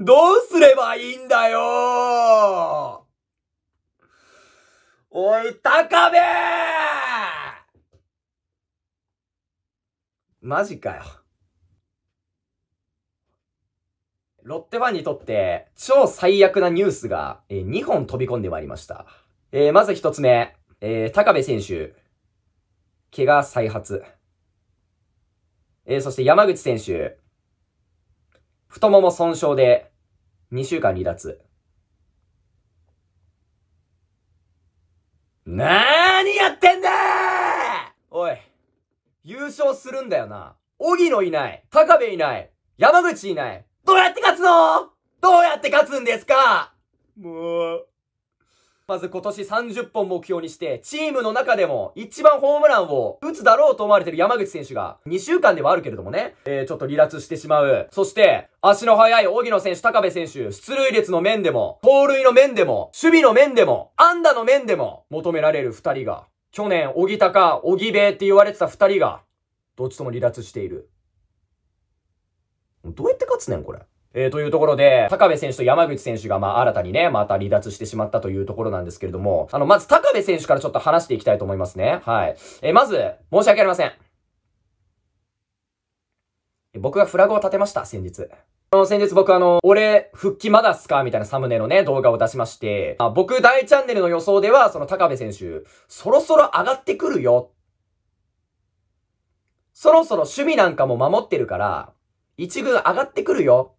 どうすればいいんだよおい、高部マジかよ。ロッテファンにとって超最悪なニュースが、えー、2本飛び込んでまいりました。えー、まず1つ目、えー、高部選手、怪我再発。えそして山口選手、太もも損傷で2週間離脱。なーにやってんだーおい、優勝するんだよな。荻野いない、高部いない、山口いない。どうやって勝つのどうやって勝つんですかもう。まず今年30本目標にして、チームの中でも一番ホームランを打つだろうと思われてる山口選手が、2週間ではあるけれどもね、えー、ちょっと離脱してしまう。そして、足の速い荻野選手、高部選手、出塁率の面でも、盗塁の面でも、守備の面でも、安打の面でも、求められる2人が、去年、荻高、荻部って言われてた2人が、どっちとも離脱している。どうやって勝つねん、これ。えー、というところで、高部選手と山口選手が、まあ、新たにね、また離脱してしまったというところなんですけれども、あの、まず高部選手からちょっと話していきたいと思いますね。はい。えー、まず、申し訳ありません。僕がフラグを立てました、先日。あの、先日僕あの、俺、復帰まだっすかみたいなサムネのね、動画を出しまして、あ僕大チャンネルの予想では、その高部選手、そろそろ上がってくるよ。そろそろ趣味なんかも守ってるから、一軍上がってくるよ。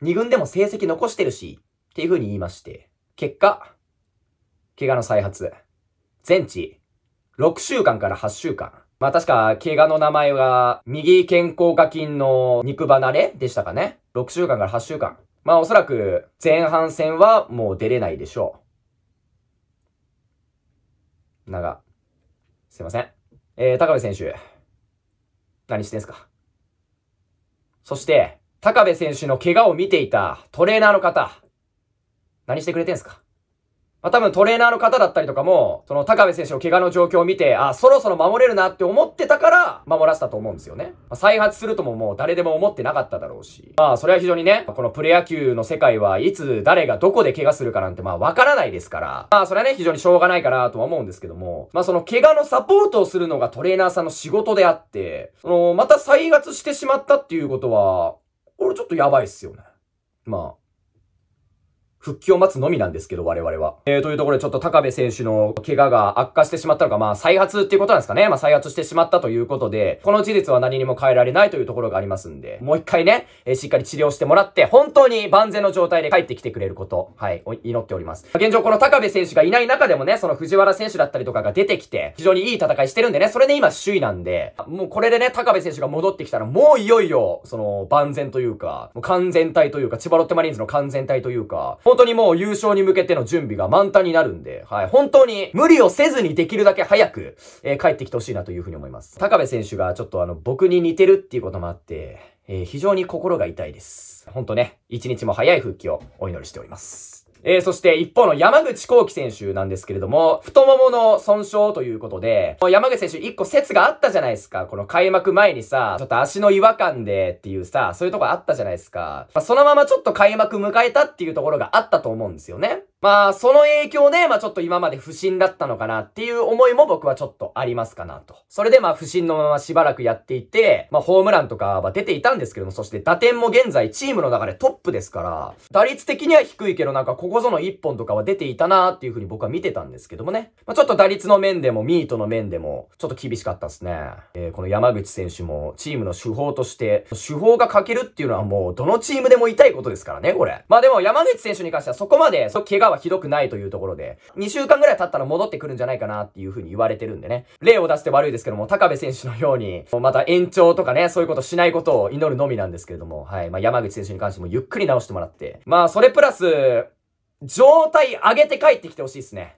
二軍でも成績残してるし、っていう風に言いまして、結果、怪我の再発、全治、6週間から8週間。まあ確か、怪我の名前は、右肩甲下筋の肉離れでしたかね。6週間から8週間。まあおそらく、前半戦はもう出れないでしょう。なすいません。えー、高部選手、何してんすかそして、高部選手の怪我を見ていたトレーナーの方、何してくれてんすかまあ、多分トレーナーの方だったりとかも、その高部選手の怪我の状況を見て、あ、そろそろ守れるなって思ってたから、守らせたと思うんですよね。まあ、再発するとももう誰でも思ってなかっただろうし。まあ、それは非常にね、このプロ野球の世界はいつ誰がどこで怪我するかなんてまあわからないですから、まあ、それはね、非常にしょうがないかなとは思うんですけども、まあ、その怪我のサポートをするのがトレーナーさんの仕事であって、その、また再発してしまったっていうことは、これちょっとやばいっすよね。まあ、復帰を待つのみなんですけど、我々は。えー、というところでちょっと高部選手の怪我が悪化してしまったのか、まあ再発っていうことなんですかね。まあ再発してしまったということで、この事実は何にも変えられないというところがありますんで、もう一回ね、えー、しっかり治療してもらって、本当に万全の状態で帰ってきてくれること、はい、祈っております。現状この高部選手がいない中でもね、その藤原選手だったりとかが出てきて、非常にいい戦いしてるんでね、それで今首位なんで、もうこれでね、高部選手が戻ってきたら、もういよいよ、その、万全というか、もう完全体というか、千葉ロッテマリーンズの完全体というか、本当にもう優勝に向けての準備が満タンになるんで、はい、本当に無理をせずにできるだけ早く、えー、帰ってきてほしいなというふうに思います。高部選手がちょっとあの、僕に似てるっていうこともあって、えー、非常に心が痛いです。本当ね、一日も早い復帰をお祈りしております。えー、そして一方の山口幸輝選手なんですけれども、太ももの損傷ということで、山口選手一個説があったじゃないですか。この開幕前にさ、ちょっと足の違和感でっていうさ、そういうとこあったじゃないですか。まあ、そのままちょっと開幕迎えたっていうところがあったと思うんですよね。まあ、その影響で、まあちょっと今まで不審だったのかなっていう思いも僕はちょっとありますかなと。それでまあ不審のまましばらくやっていて、まあホームランとかは出ていたんですけども、そして打点も現在チームの中でトップですから、打率的には低いけどなんかここぞの一本とかは出ていたなっていうふうに僕は見てたんですけどもね。まあちょっと打率の面でもミートの面でもちょっと厳しかったですね。えー、この山口選手もチームの手法として、手法が欠けるっていうのはもうどのチームでも痛いことですからね、これ。まあでも山口選手に関してはそこまで、そ怪我はひどくないというところで、2週間ぐらい経ったら戻ってくるんじゃないかなっていう風に言われてるんでね。例を出して悪いですけども、高部選手のように、また延長とかね、そういうことしないことを祈るのみなんですけれども、はい。まあ、山口選手に関してもゆっくり直してもらって、まあ、それプラス、状態上げて帰ってきてほしいですね。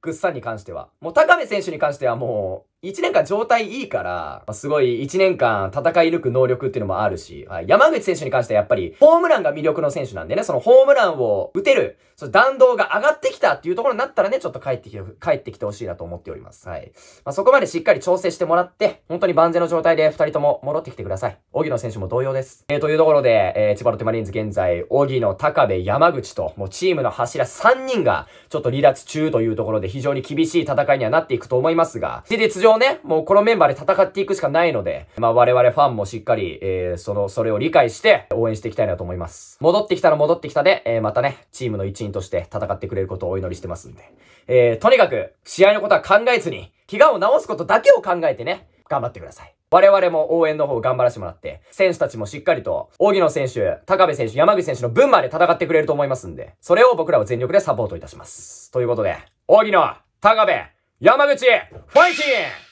ぐっさんに関しては。もう高部選手に関してはもう、1年間状態いいから、すごい1年間戦い抜く能力っていうのもあるし、はい、山口選手に関してはやっぱりホームランが魅力の選手なんでね、そのホームランを打てる、その弾道が上がってきたっていうところになったらね、ちょっと帰ってきて、帰ってきてほしいなと思っております。はい。まあ、そこまでしっかり調整してもらって、本当に万全の状態で2人とも戻ってきてください。荻野選手も同様です。えー、というところで、えー、千葉ロッテマリーンズ現在、荻野、高部、山口と、もうチームの柱3人が、ちょっと離脱中というところで非常に厳しい戦いにはなっていくと思いますが、上ね、もうこのメンバーで戦っていくしかないので、まあ我々ファンもしっかり、えー、その、それを理解して応援していきたいなと思います。戻ってきたら戻ってきたで、えー、またね、チームの一員として戦ってくれることをお祈りしてますんで。えー、とにかく、試合のことは考えずに、怪我を治すことだけを考えてね、頑張ってください。我々も応援の方頑張らせてもらって、選手たちもしっかりと、荻野選手、高部選手、山口選手の分まで戦ってくれると思いますんで、それを僕らは全力でサポートいたします。ということで、荻野、高部、山口ファイティン